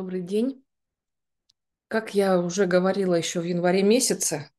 Добрый день. Как я уже говорила еще в январе месяце,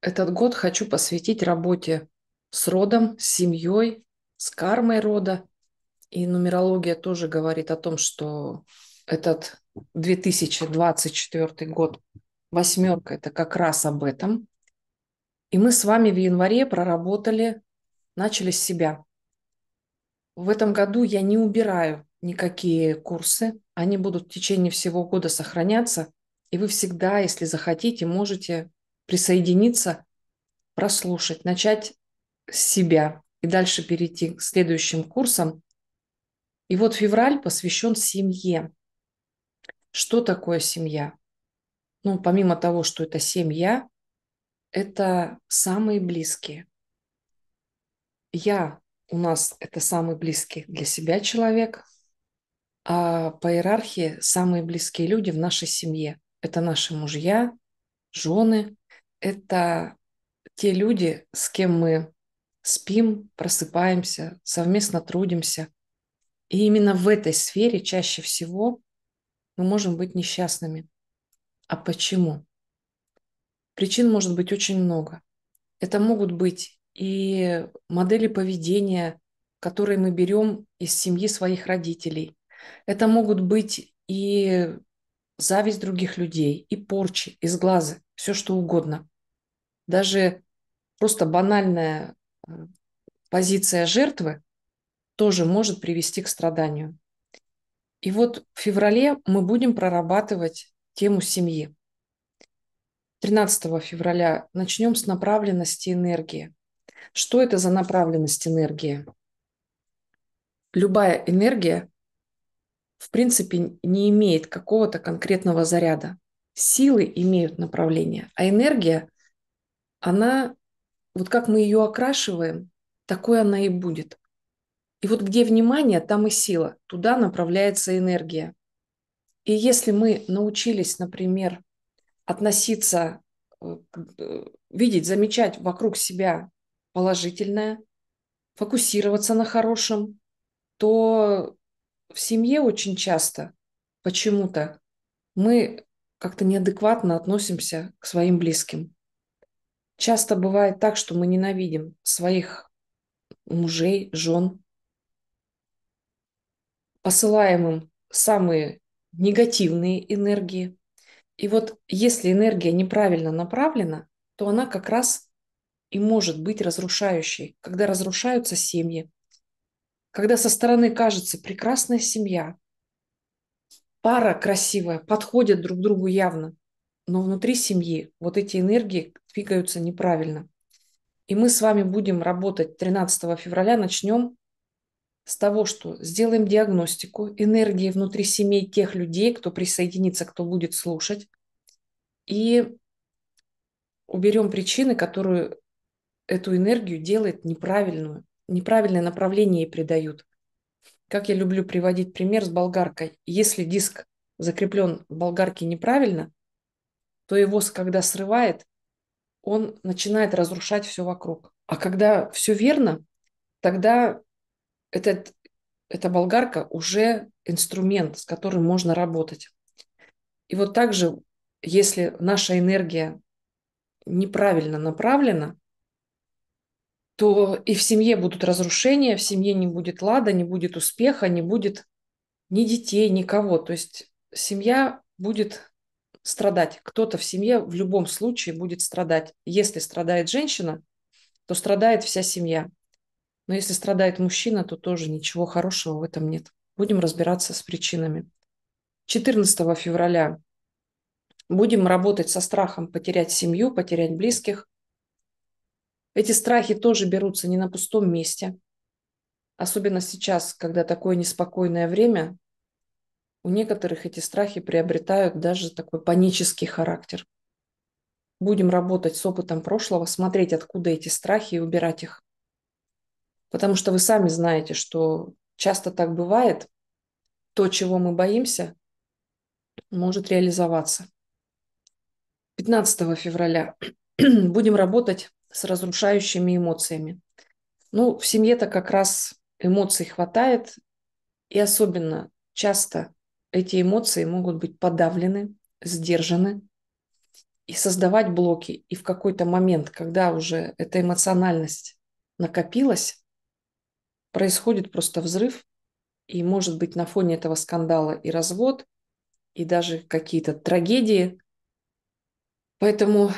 этот год хочу посвятить работе с родом, с семьей, с кармой рода. И нумерология тоже говорит о том, что этот 2024 год восьмерка – это как раз об этом. И мы с вами в январе проработали, начали с себя. В этом году я не убираю никакие курсы. Они будут в течение всего года сохраняться, и вы всегда, если захотите, можете присоединиться, прослушать, начать с себя и дальше перейти к следующим курсам. И вот февраль посвящен семье. Что такое семья? Ну, помимо того, что это семья, это самые близкие. Я у нас это самый близкий для себя человек, а по иерархии самые близкие люди в нашей семье. Это наши мужья, жены, это те люди, с кем мы спим, просыпаемся, совместно трудимся. И именно в этой сфере чаще всего мы можем быть несчастными. А почему? Причин может быть очень много. Это могут быть и модели поведения, которые мы берем из семьи своих родителей, это могут быть и зависть других людей, и порчи, и сглазы, все что угодно. Даже просто банальная э, позиция жертвы тоже может привести к страданию. И вот в феврале мы будем прорабатывать тему семьи. 13 февраля начнем с направленности энергии. Что это за направленность энергии? Любая энергия в принципе не имеет какого-то конкретного заряда. Силы имеют направление, а энергия, она, вот как мы ее окрашиваем, такой она и будет. И вот где внимание, там и сила, туда направляется энергия. И если мы научились, например, относиться, э, э, видеть, замечать вокруг себя положительное, фокусироваться на хорошем, то в семье очень часто почему-то мы как-то неадекватно относимся к своим близким. Часто бывает так, что мы ненавидим своих мужей, жен, посылаем им самые негативные энергии. И вот если энергия неправильно направлена, то она как раз и может быть разрушающей, когда разрушаются семьи, когда со стороны кажется прекрасная семья, пара красивая, подходят друг другу явно, но внутри семьи вот эти энергии двигаются неправильно. И мы с вами будем работать 13 февраля, начнем с того, что сделаем диагностику энергии внутри семей тех людей, кто присоединится, кто будет слушать, и уберем причины, которые эту энергию делает неправильную неправильное направление ей придают. Как я люблю приводить пример с болгаркой. Если диск закреплен в болгарке неправильно, то его, когда срывает, он начинает разрушать все вокруг. А когда все верно, тогда этот, эта болгарка уже инструмент, с которым можно работать. И вот также, если наша энергия неправильно направлена, то и в семье будут разрушения, в семье не будет лада, не будет успеха, не будет ни детей, никого. То есть семья будет страдать. Кто-то в семье в любом случае будет страдать. Если страдает женщина, то страдает вся семья. Но если страдает мужчина, то тоже ничего хорошего в этом нет. Будем разбираться с причинами. 14 февраля будем работать со страхом потерять семью, потерять близких, эти страхи тоже берутся не на пустом месте. Особенно сейчас, когда такое неспокойное время, у некоторых эти страхи приобретают даже такой панический характер. Будем работать с опытом прошлого, смотреть, откуда эти страхи и убирать их. Потому что вы сами знаете, что часто так бывает, то, чего мы боимся, может реализоваться. 15 февраля будем работать с разрушающими эмоциями. Ну, в семье-то как раз эмоций хватает, и особенно часто эти эмоции могут быть подавлены, сдержаны и создавать блоки. И в какой-то момент, когда уже эта эмоциональность накопилась, происходит просто взрыв, и может быть на фоне этого скандала и развод, и даже какие-то трагедии. Поэтому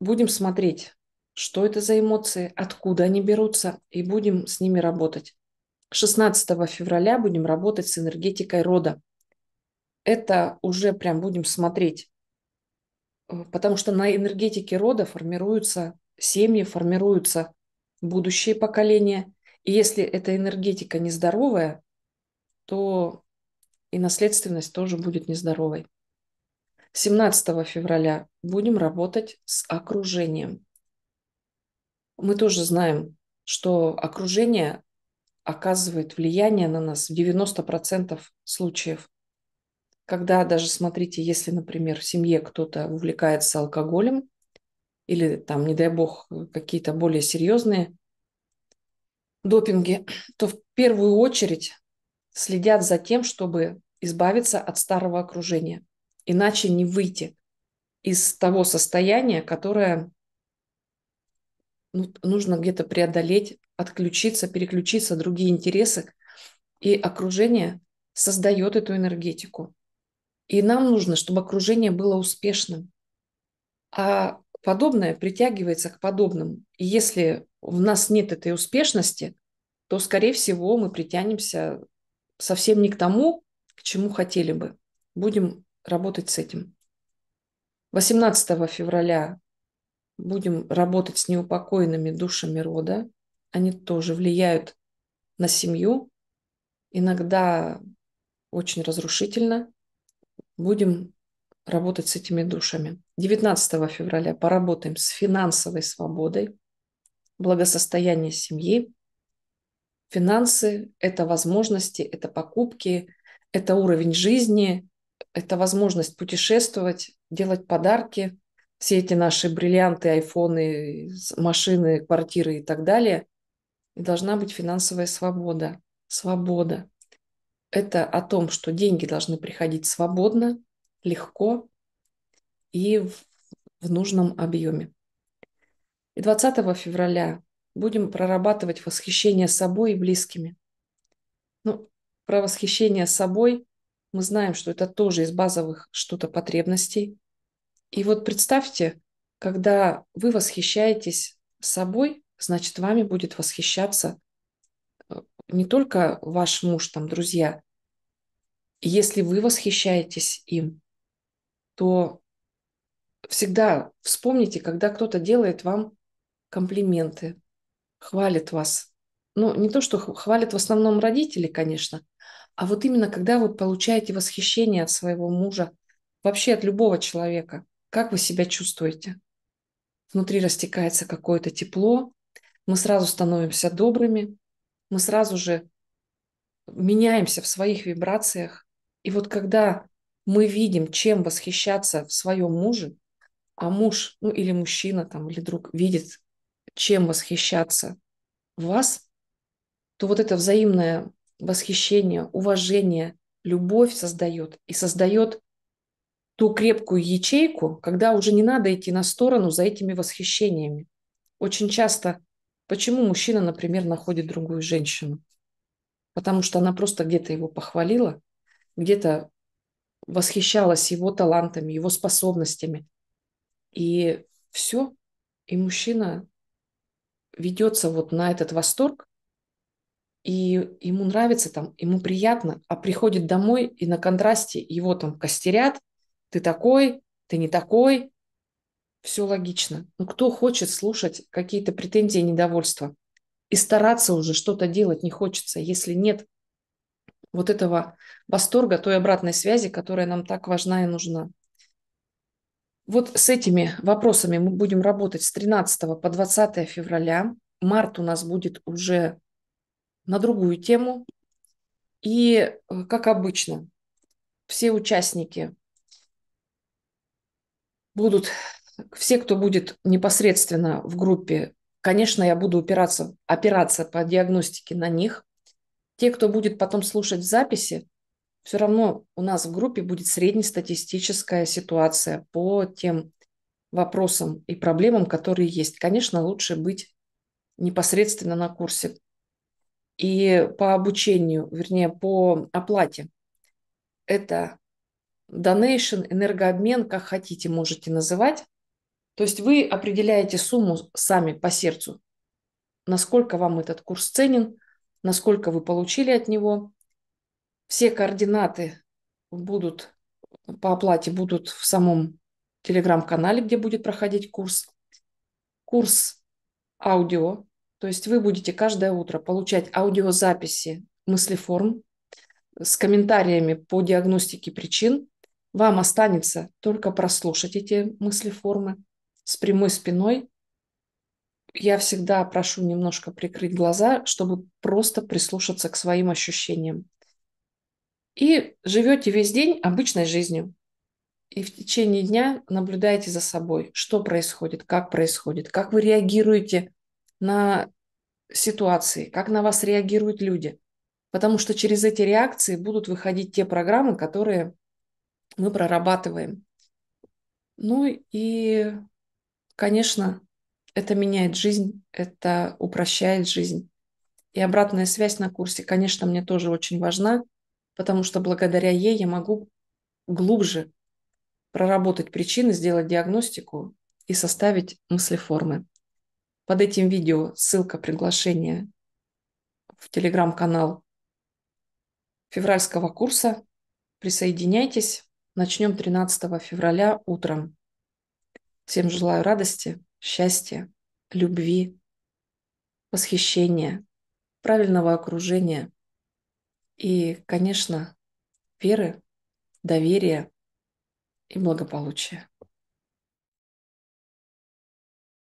будем смотреть, что это за эмоции, откуда они берутся, и будем с ними работать. 16 февраля будем работать с энергетикой рода. Это уже прям будем смотреть, э, потому что на энергетике рода формируются семьи, формируются будущие поколения. И если эта энергетика нездоровая, то и наследственность тоже будет нездоровой. 17 февраля будем работать с окружением мы тоже знаем, что окружение оказывает влияние на нас в 90% случаев. Когда даже, смотрите, если, например, в семье кто-то увлекается алкоголем или там, не дай бог, какие-то более серьезные допинги, то в первую очередь следят за тем, чтобы избавиться от старого окружения. Иначе не выйти из того состояния, которое ну, нужно где-то преодолеть, отключиться, переключиться, другие интересы. И окружение создает эту энергетику. И нам нужно, чтобы окружение было успешным. А подобное притягивается к подобным. И если в нас нет этой успешности, то, скорее всего, мы притянемся совсем не к тому, к чему хотели бы. Будем работать с этим. 18 февраля будем работать с неупокоенными душами рода. Они тоже влияют на семью, иногда очень разрушительно. Будем работать с этими душами. 19 февраля поработаем с финансовой свободой, благосостояние семьи. Финансы – это возможности, это покупки, это уровень жизни, это возможность путешествовать, делать подарки – все эти наши бриллианты, айфоны, машины, квартиры и так далее. И должна быть финансовая свобода. Свобода. Это о том, что деньги должны приходить свободно, легко и в, в нужном объеме. И 20 февраля будем прорабатывать восхищение собой и близкими. Ну, про восхищение собой мы знаем, что это тоже из базовых что-то потребностей, и вот представьте, когда вы восхищаетесь собой, значит, вами будет восхищаться э, не только ваш муж, там, друзья. Если вы восхищаетесь им, то всегда вспомните, когда кто-то делает вам комплименты, хвалит вас. Ну, не то, что хвалит, в основном родители, конечно, а вот именно когда вы получаете восхищение от своего мужа, вообще от любого человека – как вы себя чувствуете? Внутри растекается какое-то тепло, мы сразу становимся добрыми, мы сразу же меняемся в своих вибрациях. И вот когда мы видим, чем восхищаться в своем муже, а муж, ну или мужчина там, или друг видит, чем восхищаться в вас, то вот это взаимное восхищение, уважение, любовь создает и создает ту крепкую ячейку, когда уже не надо идти на сторону за этими восхищениями. Очень часто, почему мужчина, например, находит другую женщину? Потому что она просто где-то его похвалила, где-то восхищалась его талантами, его способностями. И все. И мужчина ведется вот на этот восторг, и ему нравится там, ему приятно, а приходит домой, и на контрасте его там костерят, ты такой, ты не такой. Все логично. Но кто хочет слушать какие-то претензии недовольства? И стараться уже что-то делать не хочется, если нет вот этого восторга, той обратной связи, которая нам так важна и нужна. Вот с этими вопросами мы будем работать с 13 по 20 февраля. Март у нас будет уже на другую тему. И, э, как обычно, все участники будут все, кто будет непосредственно в группе, конечно, я буду опираться, опираться по диагностике на них. Те, кто будет потом слушать в записи, все равно у нас в группе будет среднестатистическая ситуация по тем вопросам и проблемам, которые есть. Конечно, лучше быть непосредственно на курсе. И по обучению, вернее, по оплате. Это донейшн, энергообмен, как хотите, можете называть. То есть вы определяете сумму сами по сердцу, насколько вам этот курс ценен, насколько вы получили от него. Все координаты будут по оплате будут в самом телеграм-канале, где будет проходить курс. Курс аудио, то есть вы будете каждое утро получать аудиозаписи мыслеформ с комментариями по диагностике причин вам останется только прослушать эти мысли формы с прямой спиной. Я всегда прошу немножко прикрыть глаза, чтобы просто прислушаться к своим ощущениям. И живете весь день обычной жизнью. И в течение дня наблюдаете за собой, что происходит, как происходит, как вы реагируете на ситуации, как на вас реагируют люди. Потому что через эти реакции будут выходить те программы, которые мы прорабатываем. Ну и, конечно, это меняет жизнь, это упрощает жизнь. И обратная связь на курсе, конечно, мне тоже очень важна, потому что благодаря ей я могу глубже проработать причины, сделать диагностику и составить мыслеформы. Под этим видео ссылка приглашения в телеграм-канал февральского курса. Присоединяйтесь. Начнем 13 февраля утром. Всем желаю радости, счастья, любви, восхищения, правильного окружения и, конечно, веры, доверия и благополучия.